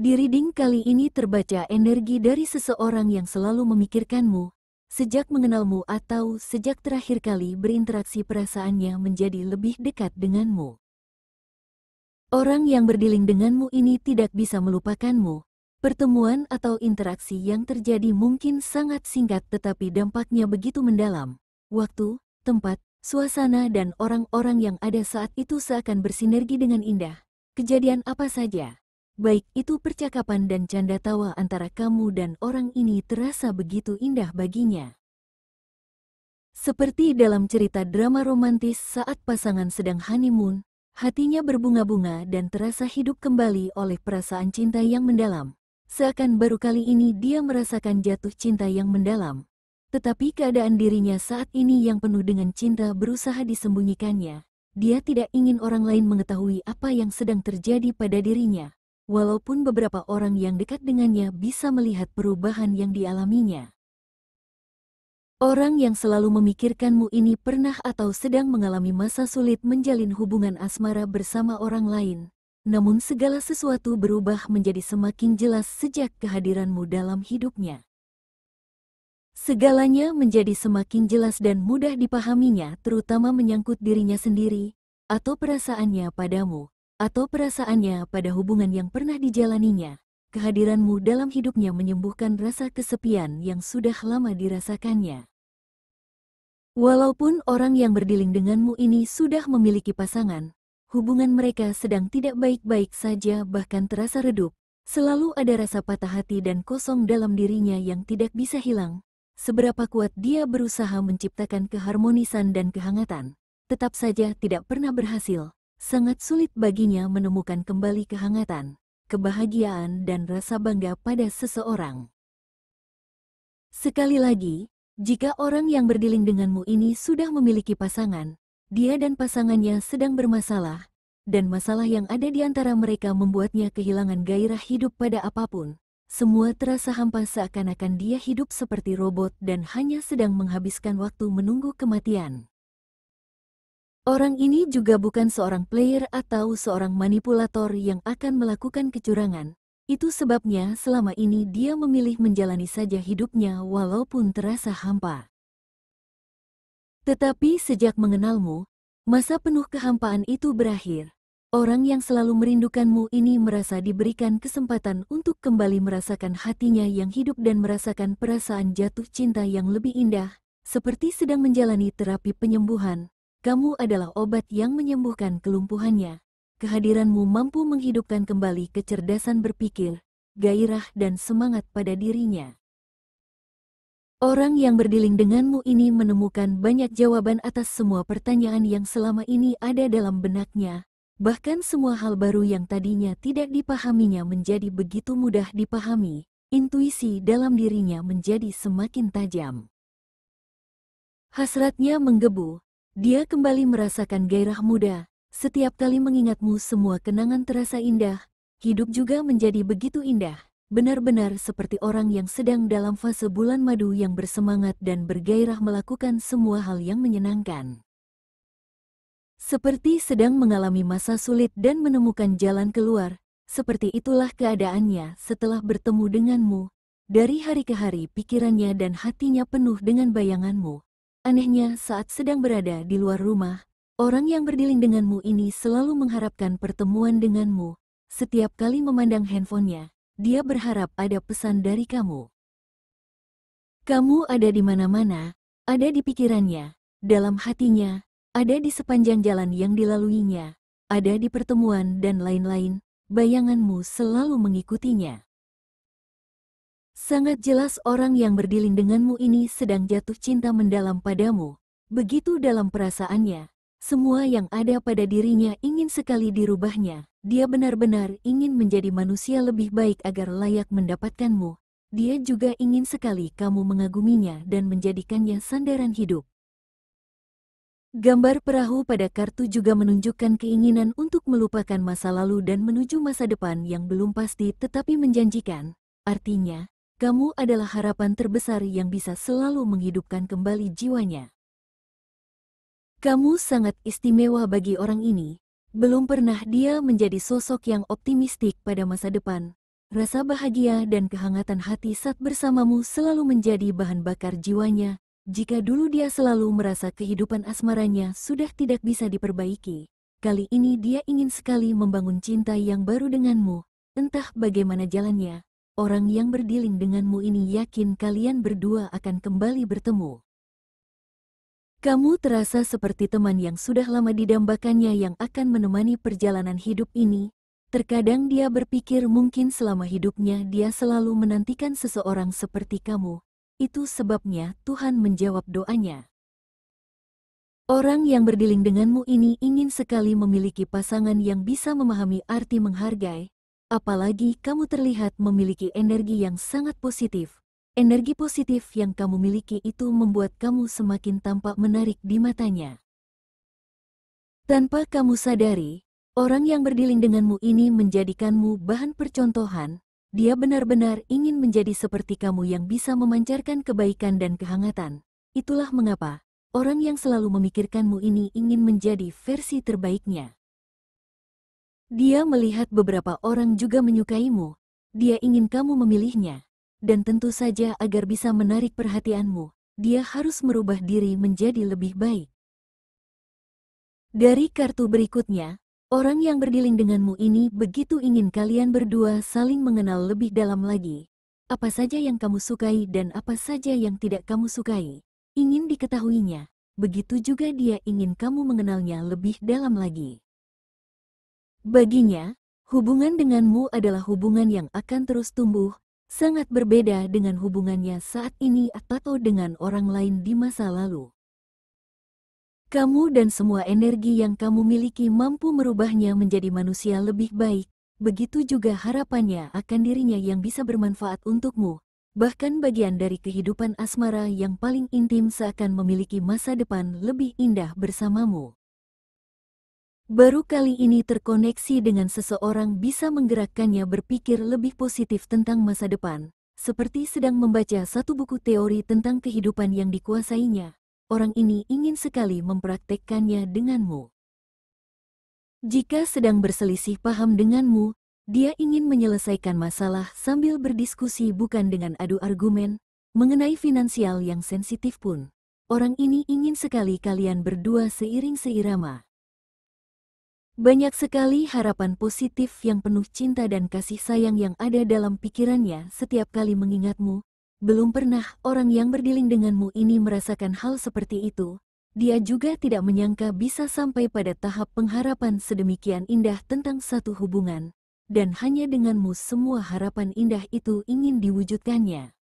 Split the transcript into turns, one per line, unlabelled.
Di reading kali ini terbaca energi dari seseorang yang selalu memikirkanmu, sejak mengenalmu atau sejak terakhir kali berinteraksi perasaannya menjadi lebih dekat denganmu. Orang yang berdiling denganmu ini tidak bisa melupakanmu. Pertemuan atau interaksi yang terjadi mungkin sangat singkat tetapi dampaknya begitu mendalam. Waktu, tempat, suasana dan orang-orang yang ada saat itu seakan bersinergi dengan indah. Kejadian apa saja baik itu percakapan dan canda tawa antara kamu dan orang ini terasa begitu indah baginya. Seperti dalam cerita drama romantis saat pasangan sedang honeymoon, hatinya berbunga-bunga dan terasa hidup kembali oleh perasaan cinta yang mendalam. Seakan baru kali ini dia merasakan jatuh cinta yang mendalam. Tetapi keadaan dirinya saat ini yang penuh dengan cinta berusaha disembunyikannya. Dia tidak ingin orang lain mengetahui apa yang sedang terjadi pada dirinya walaupun beberapa orang yang dekat dengannya bisa melihat perubahan yang dialaminya. Orang yang selalu memikirkanmu ini pernah atau sedang mengalami masa sulit menjalin hubungan asmara bersama orang lain, namun segala sesuatu berubah menjadi semakin jelas sejak kehadiranmu dalam hidupnya. Segalanya menjadi semakin jelas dan mudah dipahaminya, terutama menyangkut dirinya sendiri atau perasaannya padamu, atau perasaannya pada hubungan yang pernah dijalaninya, kehadiranmu dalam hidupnya menyembuhkan rasa kesepian yang sudah lama dirasakannya. Walaupun orang yang berdiling denganmu ini sudah memiliki pasangan, hubungan mereka sedang tidak baik-baik saja bahkan terasa redup, selalu ada rasa patah hati dan kosong dalam dirinya yang tidak bisa hilang. Seberapa kuat dia berusaha menciptakan keharmonisan dan kehangatan, tetap saja tidak pernah berhasil sangat sulit baginya menemukan kembali kehangatan, kebahagiaan dan rasa bangga pada seseorang. Sekali lagi, jika orang yang berdiling denganmu ini sudah memiliki pasangan, dia dan pasangannya sedang bermasalah, dan masalah yang ada di antara mereka membuatnya kehilangan gairah hidup pada apapun, semua terasa hampa seakan-akan dia hidup seperti robot dan hanya sedang menghabiskan waktu menunggu kematian. Orang ini juga bukan seorang player atau seorang manipulator yang akan melakukan kecurangan. Itu sebabnya selama ini dia memilih menjalani saja hidupnya walaupun terasa hampa. Tetapi sejak mengenalmu, masa penuh kehampaan itu berakhir. Orang yang selalu merindukanmu ini merasa diberikan kesempatan untuk kembali merasakan hatinya yang hidup dan merasakan perasaan jatuh cinta yang lebih indah, seperti sedang menjalani terapi penyembuhan, kamu adalah obat yang menyembuhkan kelumpuhannya. Kehadiranmu mampu menghidupkan kembali kecerdasan berpikir, gairah dan semangat pada dirinya. Orang yang berdiling denganmu ini menemukan banyak jawaban atas semua pertanyaan yang selama ini ada dalam benaknya, bahkan semua hal baru yang tadinya tidak dipahaminya menjadi begitu mudah dipahami, intuisi dalam dirinya menjadi semakin tajam. Hasratnya menggebu, dia kembali merasakan gairah muda, setiap kali mengingatmu semua kenangan terasa indah, hidup juga menjadi begitu indah. Benar-benar seperti orang yang sedang dalam fase bulan madu yang bersemangat dan bergairah melakukan semua hal yang menyenangkan. Seperti sedang mengalami masa sulit dan menemukan jalan keluar, seperti itulah keadaannya setelah bertemu denganmu. Dari hari ke hari pikirannya dan hatinya penuh dengan bayanganmu, Anehnya saat sedang berada di luar rumah, orang yang berdiling denganmu ini selalu mengharapkan pertemuan denganmu. Setiap kali memandang handphonenya, dia berharap ada pesan dari kamu. Kamu ada di mana-mana, ada di pikirannya, dalam hatinya, ada di sepanjang jalan yang dilaluinya, ada di pertemuan dan lain-lain, bayanganmu selalu mengikutinya. Sangat jelas orang yang berdiling denganmu ini sedang jatuh cinta mendalam padamu. Begitu dalam perasaannya, semua yang ada pada dirinya ingin sekali dirubahnya. Dia benar-benar ingin menjadi manusia lebih baik agar layak mendapatkanmu. Dia juga ingin sekali kamu mengaguminya dan menjadikannya sandaran hidup. Gambar perahu pada kartu juga menunjukkan keinginan untuk melupakan masa lalu dan menuju masa depan yang belum pasti tetapi menjanjikan. Artinya, kamu adalah harapan terbesar yang bisa selalu menghidupkan kembali jiwanya. Kamu sangat istimewa bagi orang ini. Belum pernah dia menjadi sosok yang optimistik pada masa depan. Rasa bahagia dan kehangatan hati saat bersamamu selalu menjadi bahan bakar jiwanya. Jika dulu dia selalu merasa kehidupan asmaranya sudah tidak bisa diperbaiki, kali ini dia ingin sekali membangun cinta yang baru denganmu, entah bagaimana jalannya, orang yang berdiling denganmu ini yakin kalian berdua akan kembali bertemu. Kamu terasa seperti teman yang sudah lama didambakannya yang akan menemani perjalanan hidup ini. Terkadang dia berpikir mungkin selama hidupnya dia selalu menantikan seseorang seperti kamu. Itu sebabnya Tuhan menjawab doanya. Orang yang berdiling denganmu ini ingin sekali memiliki pasangan yang bisa memahami arti menghargai, Apalagi kamu terlihat memiliki energi yang sangat positif. Energi positif yang kamu miliki itu membuat kamu semakin tampak menarik di matanya. Tanpa kamu sadari, orang yang berdiling denganmu ini menjadikanmu bahan percontohan. Dia benar-benar ingin menjadi seperti kamu yang bisa memancarkan kebaikan dan kehangatan. Itulah mengapa orang yang selalu memikirkanmu ini ingin menjadi versi terbaiknya. Dia melihat beberapa orang juga menyukaimu. Dia ingin kamu memilihnya. Dan tentu saja agar bisa menarik perhatianmu, dia harus merubah diri menjadi lebih baik. Dari kartu berikutnya, orang yang berdiling denganmu ini begitu ingin kalian berdua saling mengenal lebih dalam lagi. Apa saja yang kamu sukai dan apa saja yang tidak kamu sukai, ingin diketahuinya. Begitu juga dia ingin kamu mengenalnya lebih dalam lagi. Baginya, hubungan denganmu adalah hubungan yang akan terus tumbuh, sangat berbeda dengan hubungannya saat ini atau dengan orang lain di masa lalu. Kamu dan semua energi yang kamu miliki mampu merubahnya menjadi manusia lebih baik, begitu juga harapannya akan dirinya yang bisa bermanfaat untukmu, Bahkan bagian dari kehidupan asmara yang paling intim seakan memiliki masa depan lebih indah bersamamu. Baru kali ini terkoneksi dengan seseorang bisa menggerakkannya berpikir lebih positif tentang masa depan, seperti sedang membaca satu buku teori tentang kehidupan yang dikuasainya. Orang ini ingin sekali mempraktekkannya denganmu. Jika sedang berselisih paham denganmu, dia ingin menyelesaikan masalah sambil berdiskusi bukan dengan adu argumen, mengenai finansial yang sensitif pun. Orang ini ingin sekali kalian berdua seiring seirama. Banyak sekali harapan positif yang penuh cinta dan kasih sayang yang ada dalam pikirannya setiap kali mengingatmu. Belum pernah orang yang berdiling denganmu ini merasakan hal seperti itu. Dia juga tidak menyangka bisa sampai pada tahap pengharapan sedemikian indah tentang satu hubungan. Dan hanya denganmu semua harapan indah itu ingin diwujudkannya.